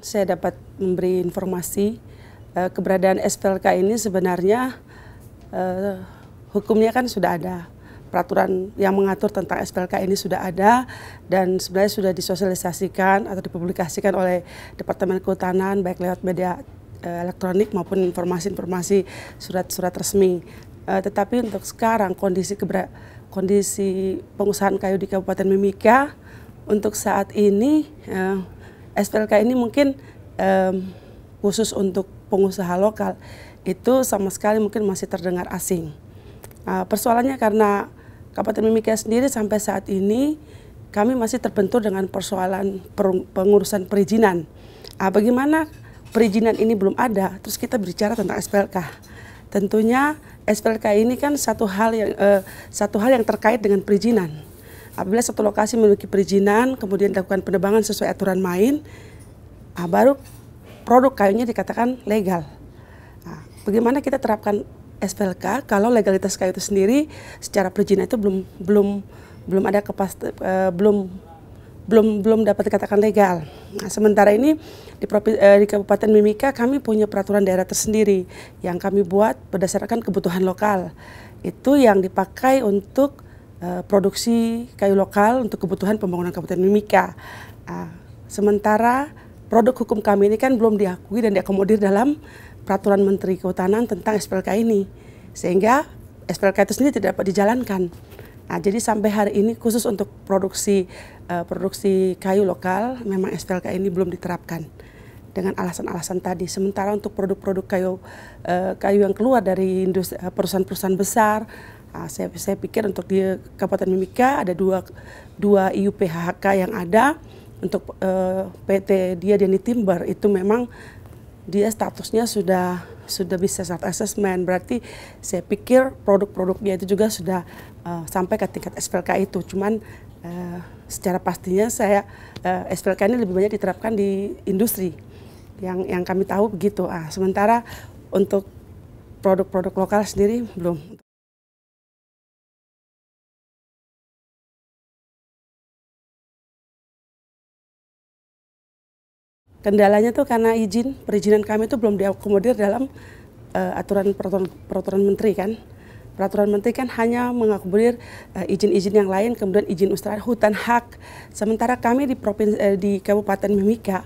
Saya dapat memberi informasi eh, keberadaan SPLK ini sebenarnya eh, hukumnya kan sudah ada. Peraturan yang mengatur tentang SPLK ini sudah ada dan sebenarnya sudah disosialisasikan atau dipublikasikan oleh Departemen Kehutanan baik lewat media eh, elektronik maupun informasi-informasi surat-surat resmi. Tetapi untuk sekarang kondisi kondisi pengusahaan kayu di Kabupaten Mimika untuk saat ini SPLK ini mungkin um, khusus untuk pengusaha lokal itu sama sekali mungkin masih terdengar asing. Uh, persoalannya karena Kabupaten Mimika sendiri sampai saat ini kami masih terbentur dengan persoalan pengurusan perizinan. Uh, bagaimana perizinan ini belum ada, terus kita berbicara tentang SPLK. Tentunya SPLK ini kan satu hal yang uh, satu hal yang terkait dengan perizinan. Apabila satu lokasi memiliki perizinan, kemudian dilakukan penebangan sesuai aturan main, nah, baru produk kayunya dikatakan legal. Nah, bagaimana kita terapkan SPLK kalau legalitas kayu itu sendiri secara perizinan itu belum belum belum ada kepasti uh, eh, belum belum belum dapat dikatakan legal. Nah, sementara ini di, eh, di Kabupaten Mimika kami punya peraturan daerah tersendiri yang kami buat berdasarkan kebutuhan lokal. Itu yang dipakai untuk Eh, produksi kayu lokal untuk kebutuhan pembangunan Kabupaten Mimika. Nah, sementara produk hukum kami ini kan belum diakui dan diakomodir dalam peraturan Menteri Kehutanan tentang SPLK ini. Sehingga SPLK itu sendiri tidak dapat dijalankan. Nah, jadi sampai hari ini khusus untuk produksi uh, produksi kayu lokal memang SPLK ini belum diterapkan dengan alasan-alasan tadi. Sementara untuk produk-produk kayu uh, kayu yang keluar dari perusahaan-perusahaan besar Uh, saya, saya pikir untuk di Kabupaten Mimika ada dua, dua IUPHK yang ada untuk uh, eh, PT dia Deni Timber itu memang dia statusnya sudah sudah bisa self assessment berarti saya pikir produk-produknya itu juga sudah uh, sampai ke tingkat SPLK itu cuman uh, secara pastinya saya uh, SPLK ini lebih banyak diterapkan di industri yang yang kami tahu begitu ah sementara untuk produk-produk lokal sendiri belum kendalanya tuh karena izin perizinan kami itu belum diakomodir dalam uh, aturan peraturan, peraturan menteri kan peraturan menteri kan hanya mengakomodir uh, izin-izin yang lain kemudian izin usaha hutan hak sementara kami di provinsi uh, eh, di kabupaten Mimika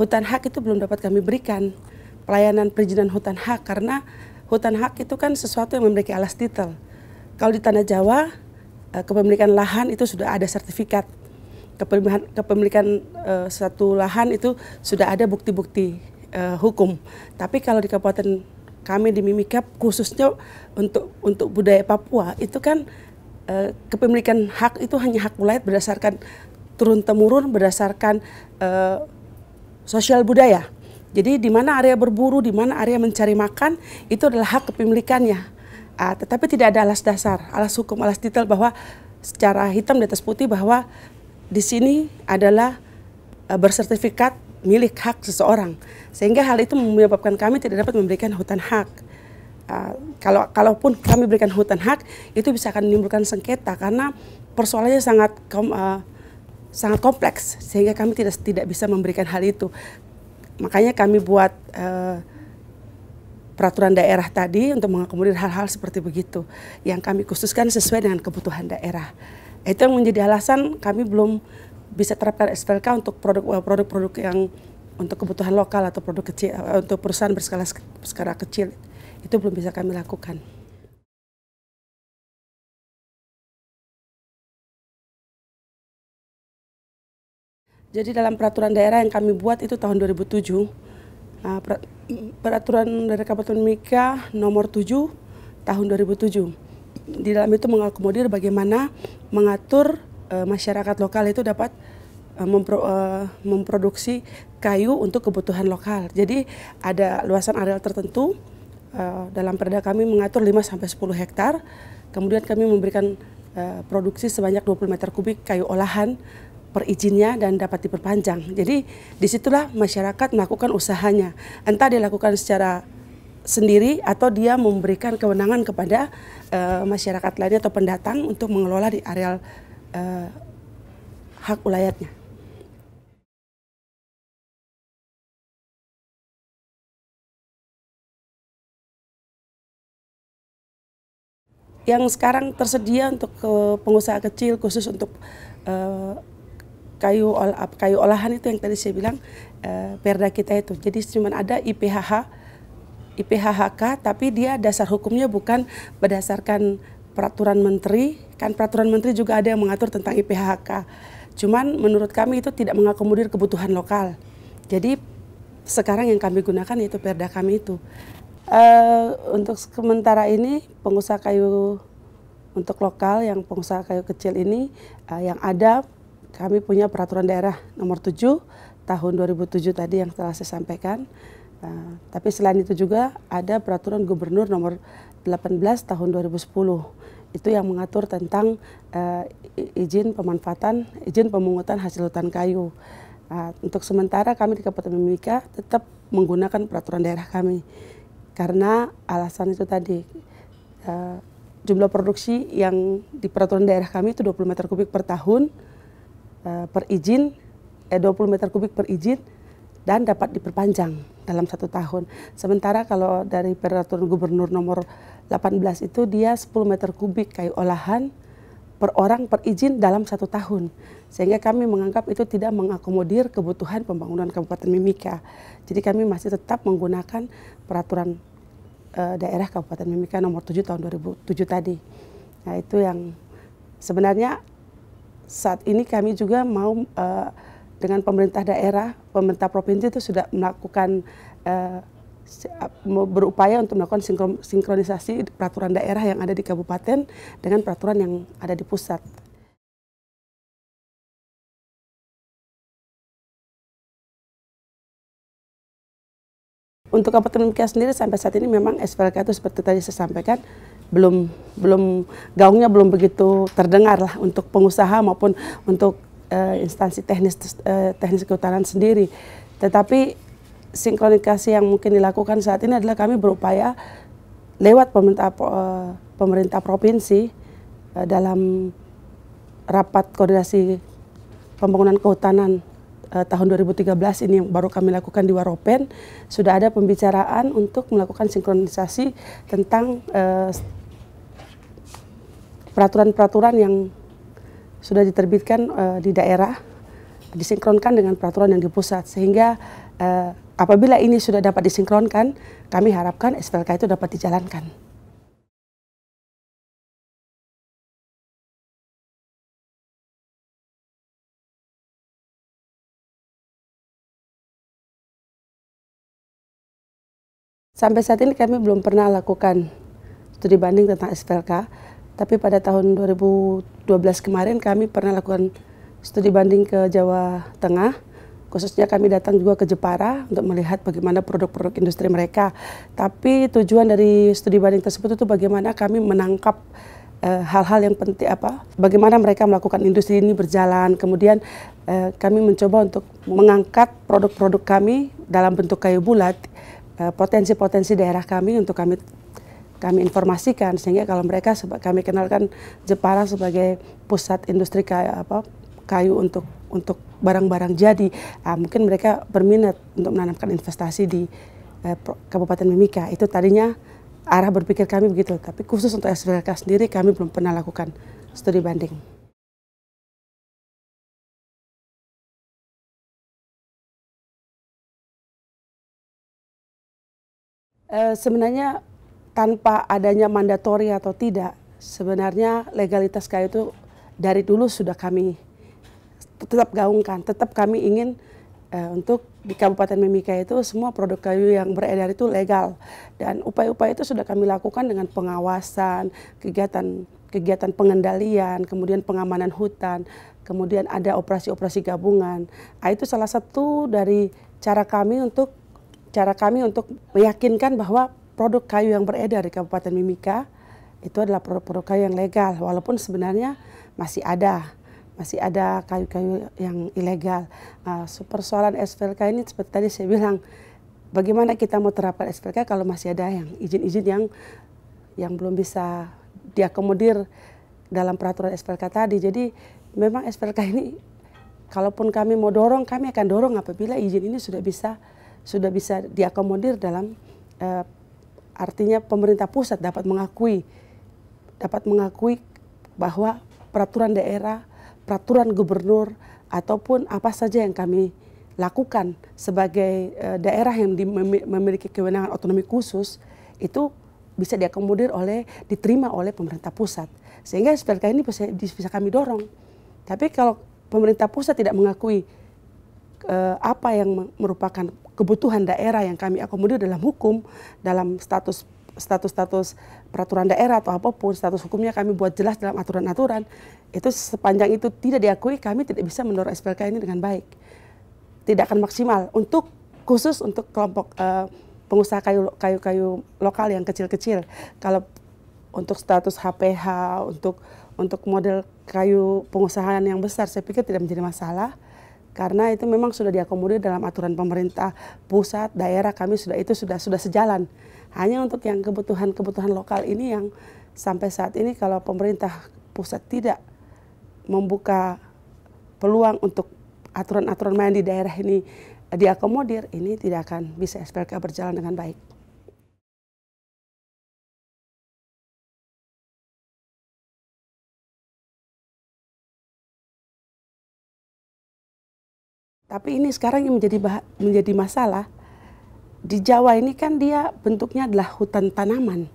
hutan hak itu belum dapat kami berikan pelayanan perizinan hutan hak karena hutan hak itu kan sesuatu yang memiliki alas titel kalau di tanah Jawa uh, kepemilikan lahan itu sudah ada sertifikat kepemilikan, kepemilikan uh, satu lahan itu sudah ada bukti-bukti uh, hukum. Tapi kalau di kabupaten kami di Mimika khususnya untuk untuk budaya Papua itu kan uh, kepemilikan hak itu hanya hak mulai berdasarkan turun temurun berdasarkan uh, sosial budaya. Jadi di mana area berburu, di mana area mencari makan itu adalah hak kepemilikannya. Uh, tetapi tidak ada alas dasar, alas hukum, alas detail bahwa secara hitam di atas putih bahwa di sini adalah eh, bersertifikat milik hak seseorang sehingga hal itu menyebabkan kami tidak dapat memberikan hutan hak uh, kalau kalaupun kami berikan hutan hak itu bisa akan menimbulkan sengketa karena persoalannya sangat kom, uh, sangat kompleks sehingga kami tidak tidak bisa memberikan hal itu makanya kami buat uh, peraturan daerah tadi untuk mengakomodir hal-hal seperti begitu yang kami khususkan sesuai dengan kebutuhan daerah. Itu yang menjadi alasan kami belum bisa terapkan SPLK untuk eh, produk-produk yang untuk kebutuhan lokal atau produk kecil eh, untuk perusahaan berskala skala kecil itu belum bisa kami lakukan. Jadi dalam peraturan daerah yang kami buat itu tahun 2007, nah, peraturan dari Kabupaten Mika nomor 7 tahun 2007 di dalam itu mengakomodir bagaimana mengatur uh, masyarakat lokal itu dapat uh, mempro, uh, memproduksi kayu untuk kebutuhan lokal. Jadi ada luasan areal tertentu uh, dalam perda kami mengatur 5 sampai 10 hektar. Kemudian kami memberikan uh, produksi sebanyak 20 meter kubik kayu olahan per izinnya dan dapat diperpanjang. Jadi disitulah masyarakat melakukan usahanya. Entah dilakukan secara sendiri atau dia memberikan kewenangan kepada uh, masyarakat lainnya atau pendatang untuk mengelola di areal uh, hak ulayatnya. Yang sekarang tersedia untuk ke pengusaha kecil khusus untuk uh, kayu olah, kayu olahan itu yang tadi saya bilang uh, perda kita itu. Jadi cuma ada IPHH IPHHK tapi dia dasar hukumnya bukan berdasarkan peraturan menteri kan peraturan menteri juga ada yang mengatur tentang IPHHK cuman menurut kami itu tidak mengakomodir kebutuhan lokal jadi sekarang yang kami gunakan itu perda kami itu uh, untuk sementara ini pengusaha kayu untuk lokal yang pengusaha kayu kecil ini uh, yang ada kami punya peraturan daerah nomor 7 tahun 2007 tadi yang telah saya sampaikan tapi selain itu juga ada peraturan gubernur nomor 18 tahun 2010 itu yang mengatur tentang uh, izin pemanfaatan izin pemungutan hasil hutan kayu. Uh, untuk sementara kami di Kabupaten Mimika tetap menggunakan peraturan daerah kami karena alasan itu tadi uh, jumlah produksi yang di peraturan daerah kami itu 20 meter kubik per tahun uh, per izin eh 20 meter kubik per izin dan dapat diperpanjang dalam satu tahun. Sementara kalau dari peraturan gubernur nomor 18 itu dia 10 meter kubik kayu olahan per orang per izin dalam satu tahun. Sehingga kami menganggap itu tidak mengakomodir kebutuhan pembangunan Kabupaten Mimika. Jadi kami masih tetap menggunakan peraturan e, daerah Kabupaten Mimika nomor 7 tahun 2007 tadi. Nah itu yang sebenarnya saat ini kami juga mau E, dengan pemerintah daerah, pemerintah provinsi itu sudah melakukan uh, berupaya untuk melakukan sinkronisasi peraturan daerah yang ada di kabupaten dengan peraturan yang ada di pusat. Untuk Kabupaten Mimika sendiri sampai saat ini memang SPLK itu seperti tadi saya sampaikan belum belum gaungnya belum begitu terdengar lah untuk pengusaha maupun untuk uh, instansi teknis uh, teknis kehutanan sendiri. Tetapi sinkronikasi yang mungkin dilakukan saat ini adalah kami berupaya lewat pemerintah uh, pemerintah provinsi uh, dalam rapat koordinasi pembangunan kehutanan uh, tahun 2013 ini yang baru kami lakukan di Waropen sudah ada pembicaraan untuk melakukan sinkronisasi tentang uh, peraturan -peraturan yang sudah diterbitkan uh, di daerah disinkronkan dengan peraturan yang di pusat sehingga uh, apabila ini sudah dapat disinkronkan kami harapkan SPLK itu dapat dijalankan. Sampai saat ini kami belum pernah lakukan studi banding tentang SPLK, tapi pada tahun 2012 kemarin kami pernah lakukan studi banding ke Jawa Tengah. Khususnya kami datang juga ke Jepara untuk melihat bagaimana produk-produk industri mereka. Tapi tujuan dari studi banding tersebut itu bagaimana kami menangkap eh, hal-hal e, yang penting apa bagaimana mereka melakukan industri ini berjalan kemudian e, kami mencoba untuk mengangkat produk-produk kami dalam bentuk kayu bulat eh, potensi-potensi daerah kami untuk kami kami informasikan sehingga kalau mereka kami kenalkan Jepara sebagai pusat industri kayu, apa, kayu untuk untuk barang-barang jadi uh, mungkin mereka berminat untuk menanamkan investasi di uh, Kabupaten Mimika itu tadinya arah berpikir kami begitu tapi khusus untuk SVLK sendiri kami belum pernah lakukan studi banding. Eh, sebenarnya tanpa adanya mandatori atau tidak, sebenarnya legalitas kayu itu dari dulu sudah kami tetap gaungkan, tetap kami ingin uh, untuk di Kabupaten Mimika itu semua produk kayu yang beredar itu legal dan upaya-upaya itu sudah kami lakukan dengan pengawasan, kegiatan kegiatan pengendalian, kemudian pengamanan hutan, kemudian ada operasi-operasi gabungan. Nah, itu salah satu dari cara kami untuk cara kami untuk meyakinkan bahwa produk kayu yang beredar di Kabupaten Mimika itu adalah produk-produk kayu yang legal, walaupun sebenarnya masih ada masih ada kayu-kayu yang ilegal. Uh, persoalan SPLK ini seperti tadi saya bilang, bagaimana kita mau terapkan SPLK kalau masih ada yang izin-izin yang yang belum bisa diakomodir dalam peraturan SPLK tadi. Jadi memang SPLK ini, kalaupun kami mau dorong, kami akan dorong apabila izin ini sudah bisa sudah bisa diakomodir dalam uh, Artinya pemerintah pusat dapat mengakui dapat mengakui bahwa peraturan daerah, peraturan gubernur ataupun apa saja yang kami lakukan sebagai eh, daerah yang memiliki kewenangan otonomi khusus itu bisa diakomodir oleh diterima oleh pemerintah pusat. Sehingga SPLK ini bisa kami dorong. Tapi kalau pemerintah pusat tidak mengakui eh, apa yang merupakan kebutuhan daerah yang kami akomodir dalam hukum, dalam status status-status peraturan daerah atau apapun status hukumnya kami buat jelas dalam aturan-aturan itu sepanjang itu tidak diakui kami tidak bisa mendorong SPLK ini dengan baik tidak akan maksimal untuk khusus untuk kelompok eh, pengusaha kayu-kayu lokal yang kecil-kecil kalau untuk status HPH untuk untuk model kayu pengusahaan yang besar saya pikir tidak menjadi masalah karena itu memang sudah diakomodir dalam aturan pemerintah pusat daerah kami sudah itu sudah sudah sejalan hanya untuk yang kebutuhan-kebutuhan lokal ini yang sampai saat ini kalau pemerintah pusat tidak membuka peluang untuk aturan-aturan main di daerah ini diakomodir ini tidak akan bisa SPLK berjalan dengan baik. Tapi ini sekarang yang menjadi menjadi masalah di Jawa ini kan dia bentuknya adalah hutan tanaman.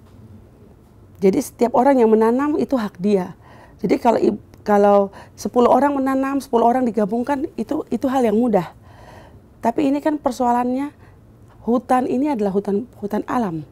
Jadi setiap orang yang menanam itu hak dia. Jadi kalau kalau 10 orang menanam, 10 orang digabungkan itu itu hal yang mudah. Tapi ini kan persoalannya hutan ini adalah hutan hutan alam.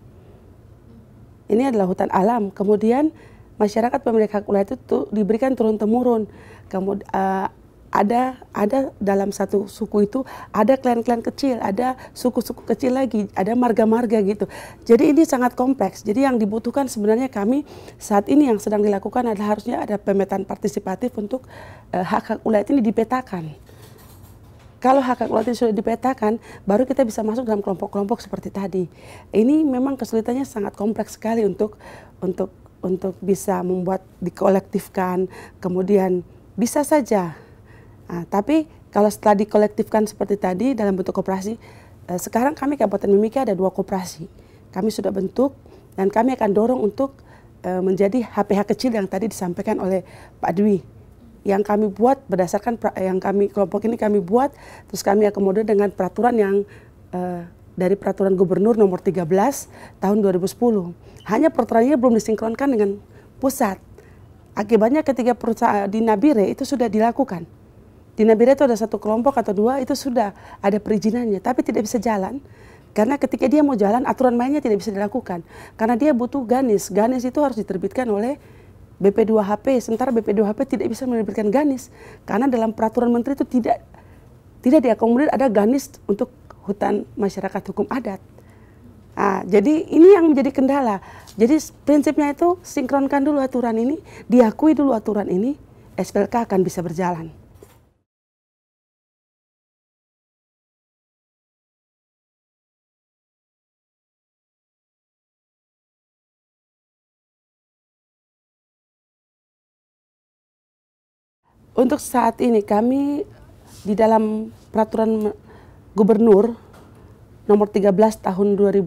Ini adalah hutan alam. Kemudian masyarakat pemilik hak wilayah itu tuh, diberikan turun temurun. Kemudian eh, ada ada dalam satu suku itu ada klan-klan kecil, ada suku-suku kecil lagi, ada marga-marga gitu. Jadi ini sangat kompleks. Jadi yang dibutuhkan sebenarnya kami saat ini yang sedang dilakukan adalah harusnya ada pemetaan partisipatif untuk uh, eh, hak hak ulat ini dipetakan. Kalau hak hak ulat ini sudah dipetakan, baru kita bisa masuk dalam kelompok-kelompok seperti tadi. Ini memang kesulitannya sangat kompleks sekali untuk untuk untuk bisa membuat dikolektifkan, kemudian bisa saja Nah, tapi kalau setelah dikolektifkan seperti tadi dalam bentuk koperasi, eh, sekarang kami Kabupaten Mimika ada dua koperasi. Kami sudah bentuk dan kami akan dorong untuk eh, menjadi HPH kecil yang tadi disampaikan oleh Pak Dwi. Yang kami buat berdasarkan eh, yang kami kelompok ini kami buat terus kami akomodir dengan peraturan yang eh, dari peraturan gubernur nomor 13 tahun 2010. Hanya peraturannya belum disinkronkan dengan pusat. Akibatnya ketika perusahaan di Nabire itu sudah dilakukan di Nabire itu ada satu kelompok atau dua itu sudah ada perizinannya, tapi tidak bisa jalan. Karena ketika dia mau jalan, aturan mainnya tidak bisa dilakukan. Karena dia butuh ganis. Ganis itu harus diterbitkan oleh BP2HP. Sementara BP2HP tidak bisa menerbitkan ganis. Karena dalam peraturan menteri itu tidak tidak diakomodir ada ganis untuk hutan masyarakat hukum adat. Nah, jadi ini yang menjadi kendala. Jadi prinsipnya itu sinkronkan dulu aturan ini, diakui dulu aturan ini, SPLK akan bisa berjalan. Untuk saat ini kami di dalam peraturan gubernur nomor 13 tahun 2010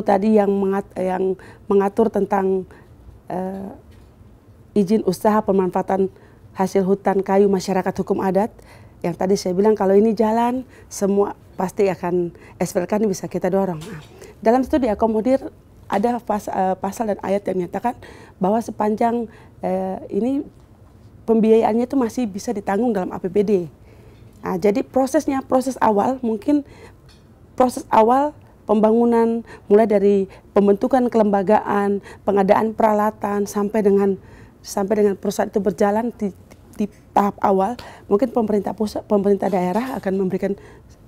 tadi yang mengat, yang mengatur tentang uh, izin usaha pemanfaatan hasil hutan kayu masyarakat hukum adat yang tadi saya bilang kalau ini jalan semua pasti akan SPLK ini bisa kita dorong. Nah, dalam studi akomodir ada pas, uh, pasal dan ayat yang menyatakan bahwa sepanjang uh, ini pembiayaannya itu masih bisa ditanggung dalam APBD. Nah, jadi prosesnya, proses awal mungkin proses awal pembangunan mulai dari pembentukan kelembagaan, pengadaan peralatan sampai dengan sampai dengan perusahaan itu berjalan di, di, di tahap awal, mungkin pemerintah pusat, pemerintah daerah akan memberikan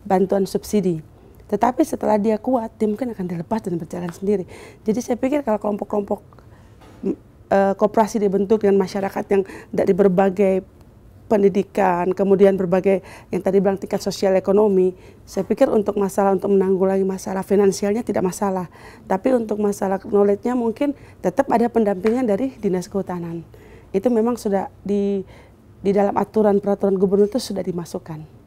bantuan subsidi. Tetapi setelah dia kuat, dia mungkin akan dilepas dan berjalan sendiri. Jadi saya pikir kalau kelompok-kelompok uh, eh, kooperasi dibentuk dengan masyarakat yang dari berbagai pendidikan, kemudian berbagai yang tadi bilang tingkat sosial ekonomi. Saya pikir untuk masalah untuk menanggulangi masalah finansialnya tidak masalah, tapi untuk masalah knowledge-nya mungkin tetap ada pendampingan dari dinas kehutanan. Itu memang sudah di di dalam aturan peraturan gubernur itu sudah dimasukkan.